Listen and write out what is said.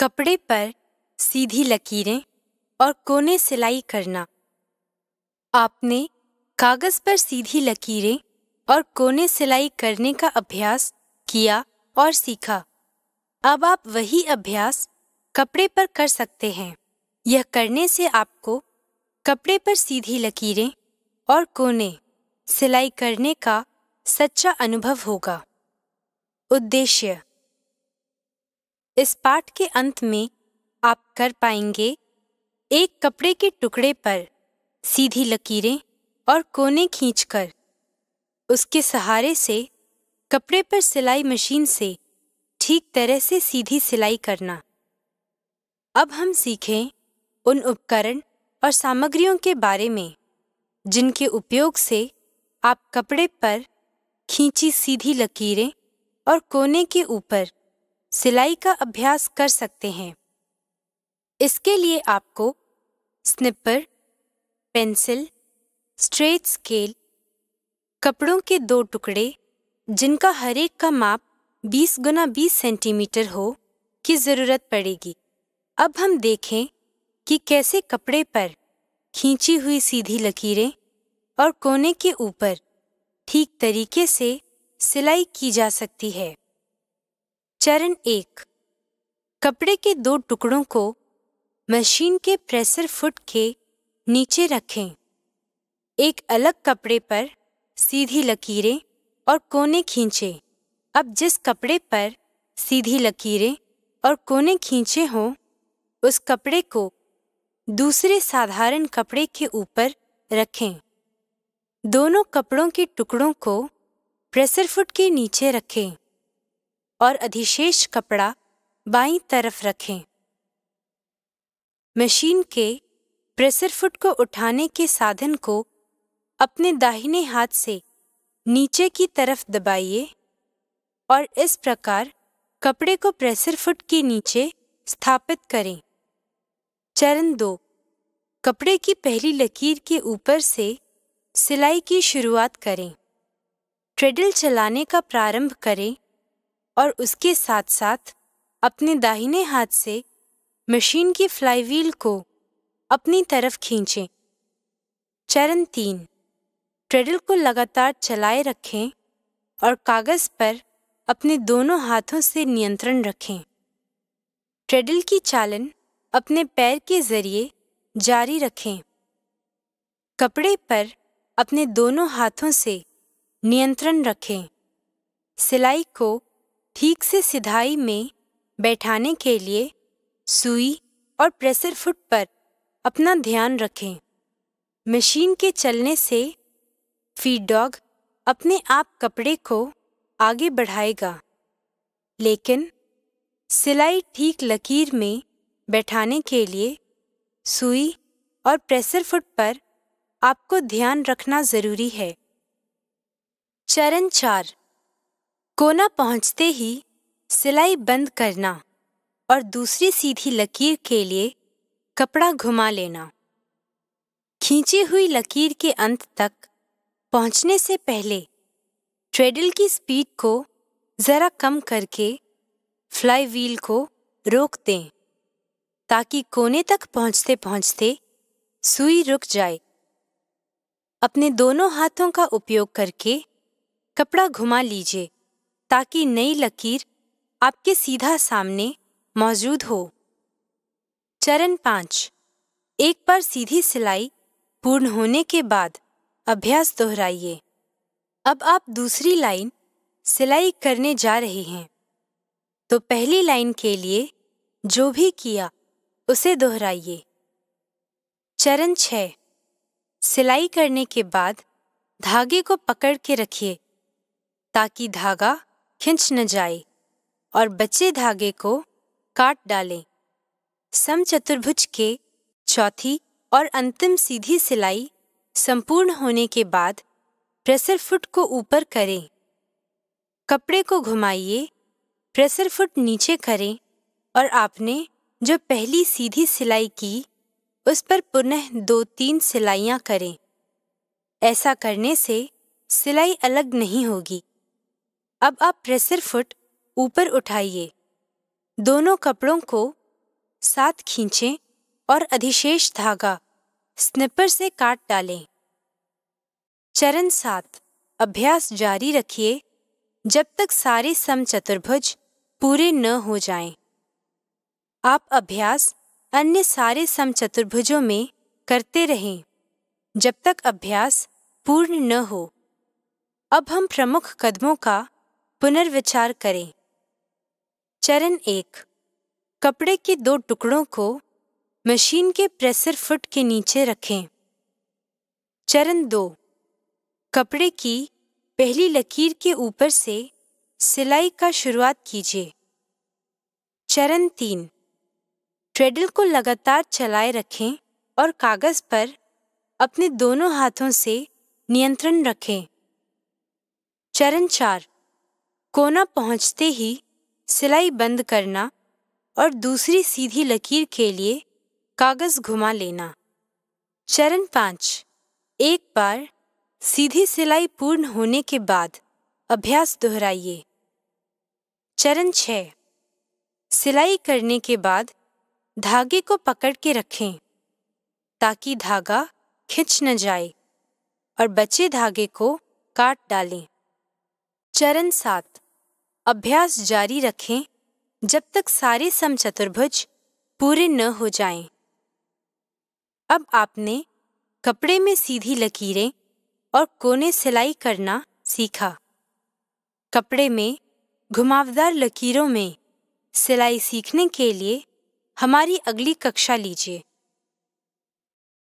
कपड़े पर सीधी लकीरें और कोने सिलाई करना आपने कागज़ पर सीधी लकीरें और कोने सिलाई करने का अभ्यास किया और सीखा अब आप वही अभ्यास कपड़े पर कर सकते हैं यह करने से आपको कपड़े पर सीधी लकीरें और कोने सिलाई करने का सच्चा अनुभव होगा उद्देश्य इस पाठ के अंत में आप कर पाएंगे एक कपड़े के टुकड़े पर सीधी लकीरें और कोने खींचकर उसके सहारे से कपड़े पर सिलाई मशीन से ठीक तरह से सीधी सिलाई करना अब हम सीखें उन उपकरण और सामग्रियों के बारे में जिनके उपयोग से आप कपड़े पर खींची सीधी लकीरें और कोने के ऊपर सिलाई का अभ्यास कर सकते हैं इसके लिए आपको स्निपर पेंसिल स्ट्रेट स्केल कपड़ों के दो टुकड़े जिनका हर एक का माप 20 गुना 20 सेंटीमीटर हो की ज़रूरत पड़ेगी अब हम देखें कि कैसे कपड़े पर खींची हुई सीधी लकीरें और कोने के ऊपर ठीक तरीके से सिलाई की जा सकती है चरण एक कपड़े के दो टुकड़ों को मशीन के प्रेसर फुट के नीचे रखें एक अलग कपड़े पर सीधी लकीरें और कोने खींचें अब जिस कपड़े पर सीधी लकीरें और कोने खींचे हों उस कपड़े को दूसरे साधारण कपड़े के ऊपर रखें दोनों कपड़ों के टुकड़ों को प्रेसर फुट के नीचे रखें और अधिशेष कपड़ा बाईं तरफ रखें मशीन के प्रेसर फुट को उठाने के साधन को अपने दाहिने हाथ से नीचे की तरफ दबाइए और इस प्रकार कपड़े को प्रेसर फुट के नीचे स्थापित करें चरण दो कपड़े की पहली लकीर के ऊपर से सिलाई की शुरुआत करें ट्रेडल चलाने का प्रारंभ करें और उसके साथ साथ अपने दाहिने हाथ से मशीन की फ्लाईव्हील को अपनी तरफ खींचें चरण तीन ट्रेडल को लगातार चलाए रखें और कागज़ पर अपने दोनों हाथों से नियंत्रण रखें ट्रेडल की चालन अपने पैर के जरिए जारी रखें कपड़े पर अपने दोनों हाथों से नियंत्रण रखें सिलाई को ठीक से सिधाई में बैठाने के लिए सुई और प्रेशर फुट पर अपना ध्यान रखें मशीन के चलने से फीड डॉग अपने आप कपड़े को आगे बढ़ाएगा लेकिन सिलाई ठीक लकीर में बैठाने के लिए सुई और प्रेशर फुट पर आपको ध्यान रखना ज़रूरी है चरण चार कोना पहुंचते ही सिलाई बंद करना और दूसरी सीधी लकीर के लिए कपड़ा घुमा लेना खींची हुई लकीर के अंत तक पहुंचने से पहले ट्रेडल की स्पीड को ज़रा कम करके फ्लाई व्हील को रोक दें ताकि कोने तक पहुंचते पहुंचते सुई रुक जाए अपने दोनों हाथों का उपयोग करके कपड़ा घुमा लीजिए ताकि नई लकीर आपके सीधा सामने मौजूद हो चरण पाँच एक बार सीधी सिलाई पूर्ण होने के बाद अभ्यास दोहराइए अब आप दूसरी लाइन सिलाई करने जा रहे हैं तो पहली लाइन के लिए जो भी किया उसे दोहराइए चरण छः सिलाई करने के बाद धागे को पकड़ के रखिए ताकि धागा खिंच न जाए और बचे धागे को काट डालें सम चतुर्भुज के चौथी और अंतिम सीधी सिलाई संपूर्ण होने के बाद प्रेसर फुट को ऊपर करें कपड़े को घुमाइए प्रेसर फुट नीचे करें और आपने जो पहली सीधी सिलाई की उस पर पुनः दो तीन सिलाइयाँ करें ऐसा करने से सिलाई अलग नहीं होगी अब आप प्रेसर फुट ऊपर उठाइए दोनों कपड़ों को साथ खींचें और अधिशेष धागा स्निपर से काट डालें चरण सात अभ्यास जारी रखिए जब तक सारे समचतुर्भुज पूरे न हो जाएं। आप अभ्यास अन्य सारे समचतुर्भुजों में करते रहें जब तक अभ्यास पूर्ण न हो अब हम प्रमुख कदमों का पुनर्विचार करें चरण एक कपड़े के दो टुकड़ों को मशीन के प्रेसर फुट के नीचे रखें चरण दो कपड़े की पहली लकीर के ऊपर से सिलाई का शुरुआत कीजिए चरण तीन ट्रेडल को लगातार चलाए रखें और कागज़ पर अपने दोनों हाथों से नियंत्रण रखें चरण चार कोना पहुंचते ही सिलाई बंद करना और दूसरी सीधी लकीर के लिए कागज घुमा लेना चरण पाँच एक बार सीधी सिलाई पूर्ण होने के बाद अभ्यास दोहराइए चरण छः सिलाई करने के बाद धागे को पकड़ के रखें ताकि धागा खिंच न जाए और बचे धागे को काट डालें चरण सात अभ्यास जारी रखें जब तक सारे सम चतुर्भुज पूरे न हो जाएं। अब आपने कपड़े में सीधी लकीरें और कोने सिलाई करना सीखा कपड़े में घुमावदार लकीरों में सिलाई सीखने के लिए हमारी अगली कक्षा लीजिए